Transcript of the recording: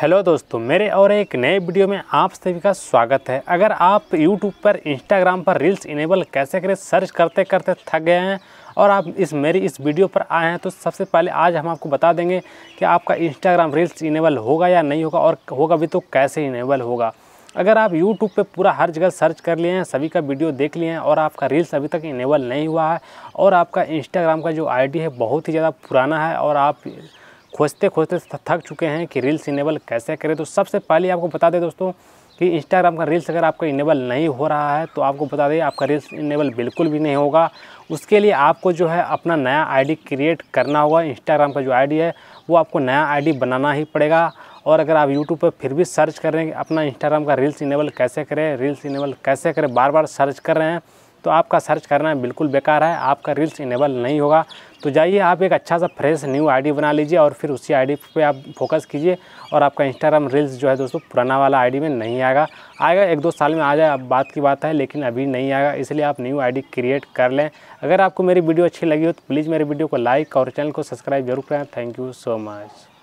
hello दोस्तों मेरे और एक नए वीडियो में आप सभी का स्वागत है अगर आप यूट्यूब पर इंस्टाग्राम पर रील्स इनेबल कैसे करें सर्च करते करते थक गए हैं और आप इस मेरी इस वीडियो पर आए हैं तो सबसे पहले आज हम आपको बता देंगे कि आपका इंस्टाग्राम रील्स इनेबल होगा या नहीं होगा और होगा भी तो कैसे इनेबल होगा अगर आप यूट्यूब पर पूरा हर जगह सर्च कर लिए हैं सभी का वीडियो देख लिए हैं और आपका रील्स अभी तक इनेबल नहीं हुआ है और आपका इंस्टाग्राम का जो आई है बहुत ही ज़्यादा पुराना है और आप खोजते खोजते थक चुके हैं कि रील्स इनेबल कैसे करें तो सबसे पहले आपको बता दें दोस्तों कि इंस्टाग्राम का रील्स अगर आपका इनेबल नहीं हो रहा है तो आपको बता दें आपका रील्स इनेबल बिल्कुल भी नहीं होगा उसके लिए आपको जो है अपना नया आईडी क्रिएट करना होगा इंस्टाग्राम का जो आईडी है वो आपको नया आईडी बनाना ही पड़ेगा और अगर आप यूट्यूब पर फिर भी सर्च कर रहे हैं अपना इंस्टाग्राम का रील्स इनेबल कैसे करें रील्स इनेबल कैसे करें बार बार सर्च कर रहे हैं तो आपका सर्च करना बिल्कुल बेकार है आपका रील्स इनेबल नहीं होगा तो जाइए आप एक अच्छा सा फ्रेश न्यू आईडी बना लीजिए और फिर उसी आईडी पे आप फोकस कीजिए और आपका इंस्टाग्राम रील्स जो है दोस्तों पुराना वाला आईडी में नहीं आएगा आएगा एक दो साल में आ जाए अब बात की बात है लेकिन अभी नहीं आएगा इसलिए आप न्यू आईडी क्रिएट कर लें अगर आपको मेरी वीडियो अच्छी लगी हो तो प्लीज़ मेरी वीडियो को लाइक और चैनल को सब्सक्राइब जरूर करें थैंक यू सो मच